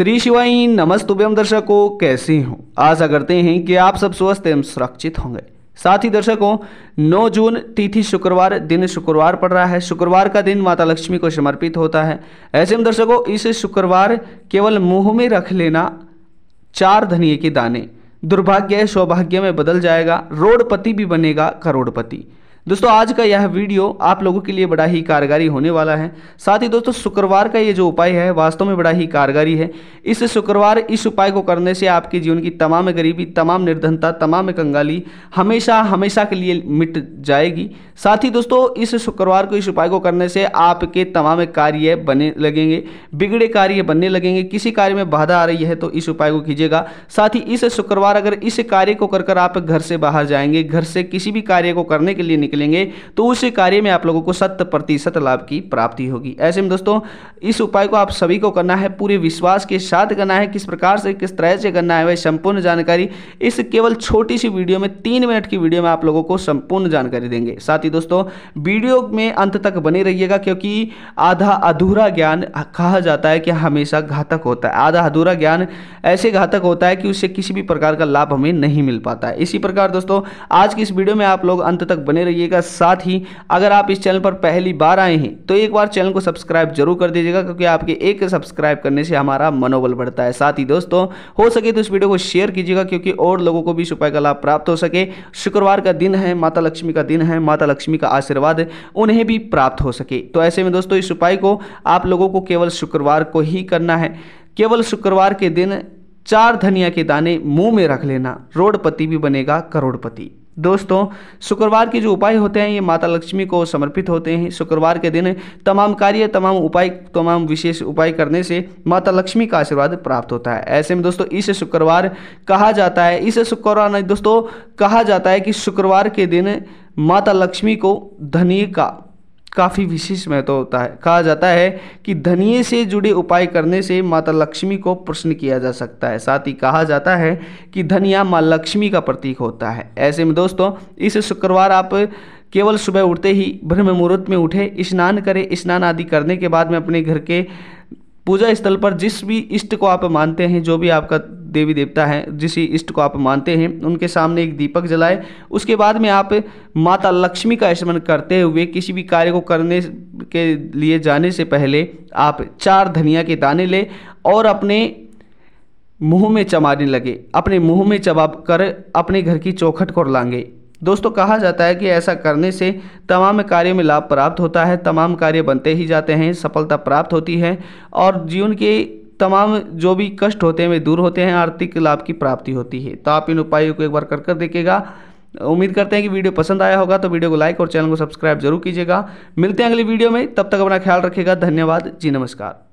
श्री शिवाई नमस्तुभ्यम दर्शकों कैसे हो आशा करते हैं कि आप सब स्वस्थ एवं सुरक्षित होंगे साथ ही दर्शकों 9 जून तिथि शुक्रवार दिन शुक्रवार पड़ रहा है शुक्रवार का दिन माता लक्ष्मी को समर्पित होता है ऐसे में दर्शकों इस शुक्रवार केवल मुंह में रख लेना चार धनिए के दाने दुर्भाग्य सौभाग्य में बदल जाएगा रोडपति भी बनेगा करोड़पति दोस्तों आज का यह वीडियो आप लोगों के लिए बड़ा ही कारगारी होने वाला है साथ ही दोस्तों शुक्रवार का ये जो उपाय है वास्तव में बड़ा ही कारगारी है इस शुक्रवार इस उपाय को करने से आपके जीवन की तमाम गरीबी तमाम निर्धनता तमाम कंगाली हमेशा हमेशा के लिए मिट जाएगी साथ ही दोस्तों इस शुक्रवार को इस उपाय को करने से आपके तमाम कार्य बने लगेंगे बिगड़े कार्य बनने लगेंगे किसी कार्य में बाधा आ रही है तो इस उपाय को कीजिएगा साथ ही इस शुक्रवार अगर इस कार्य को कर आप घर से बाहर जाएंगे घर से किसी भी कार्य को करने के लिए निकलेंगे तो उस कार्य में आप लोगों को शत प्रतिशत लाभ की प्राप्ति होगी ऐसे में दोस्तों इस उपाय को आप सभी को करना है पूरे विश्वास के साथ करना है किस प्रकार से किस तरह से करना है वह संपूर्ण जानकारी इस केवल छोटी सी वीडियो में तीन मिनट की वीडियो में आप लोगों को संपूर्ण जानकारी देंगे साथ ही दोस्तों वीडियो में अंत तक बने रहिएगा क्योंकि आधा अधूरा ज्ञान कहा जाता है कि हमेशा घातक होता है आधा अधूरा ज्ञान ऐसे घातक होता है कि उससे किसी भी प्रकार का लाभ हमें नहीं मिल पाता है इसी प्रकार दोस्तों आज की इस वीडियो में आप लोग अंत तक बने रहिए करिएगा साथ ही अगर आप इस चैनल पर पहली बार आए हैं तो एक बार चैनल को सब्सक्राइब जरूर कर दीजिएगा क्योंकि आपके एक सब्सक्राइब करने से हमारा मनोबल बढ़ता है साथ ही दोस्तों हो सके तो इस वीडियो को शेयर कीजिएगा क्योंकि और लोगों को भी इस उपाय का लाभ प्राप्त हो सके शुक्रवार का दिन है माता लक्ष्मी का दिन है माता लक्ष्मी का आशीर्वाद उन्हें भी प्राप्त हो सके तो ऐसे में दोस्तों इस उपाय को आप लोगों को केवल शुक्रवार को ही करना है केवल शुक्रवार के दिन चार धनिया के दाने मुंह में रख लेना रोडपति भी बनेगा करोड़पति दोस्तों शुक्रवार के जो उपाय होते हैं ये माता लक्ष्मी को समर्पित होते हैं शुक्रवार के दिन तमाम कार्य तमाम उपाय तमाम विशेष उपाय करने से माता लक्ष्मी का आशीर्वाद प्राप्त होता है ऐसे में दोस्तों इस शुक्रवार कहा जाता है इस शुक्रवार दोस्तों कहा जाता है कि शुक्रवार के दिन माता लक्ष्मी को धनी का काफ़ी विशेष महत्व होता है कहा जाता है कि धनिए से जुड़े उपाय करने से माता लक्ष्मी को प्रश्न किया जा सकता है साथ ही कहा जाता है कि धनिया माँ लक्ष्मी का प्रतीक होता है ऐसे में दोस्तों इस शुक्रवार आप केवल सुबह उठते ही ब्रह्म मुहूर्त में उठे स्नान करें स्नान आदि करने के बाद में अपने घर के पूजा स्थल पर जिस भी इष्ट को आप मानते हैं जो भी आपका देवी देवता है जिस इष्ट को आप मानते हैं उनके सामने एक दीपक जलाए उसके बाद में आप माता लक्ष्मी का स्मरण करते हुए किसी भी कार्य को करने के लिए जाने से पहले आप चार धनिया के दाने लें और अपने मुंह में चमाने लगे अपने मुंह में चबा कर अपने घर की चौखट को लांगे दोस्तों कहा जाता है कि ऐसा करने से तमाम कार्य में लाभ प्राप्त होता है तमाम कार्य बनते ही जाते हैं सफलता प्राप्त होती है और जीवन के तमाम जो भी कष्ट होते हैं वे दूर होते हैं आर्थिक लाभ की प्राप्ति होती है तो आप इन उपायों को एक बार कर कर देखिएगा उम्मीद करते हैं कि वीडियो पसंद आया होगा तो वीडियो को लाइक और चैनल को सब्सक्राइब जरूर कीजिएगा मिलते हैं अगली वीडियो में तब तक अपना ख्याल रखिएगा धन्यवाद जी नमस्कार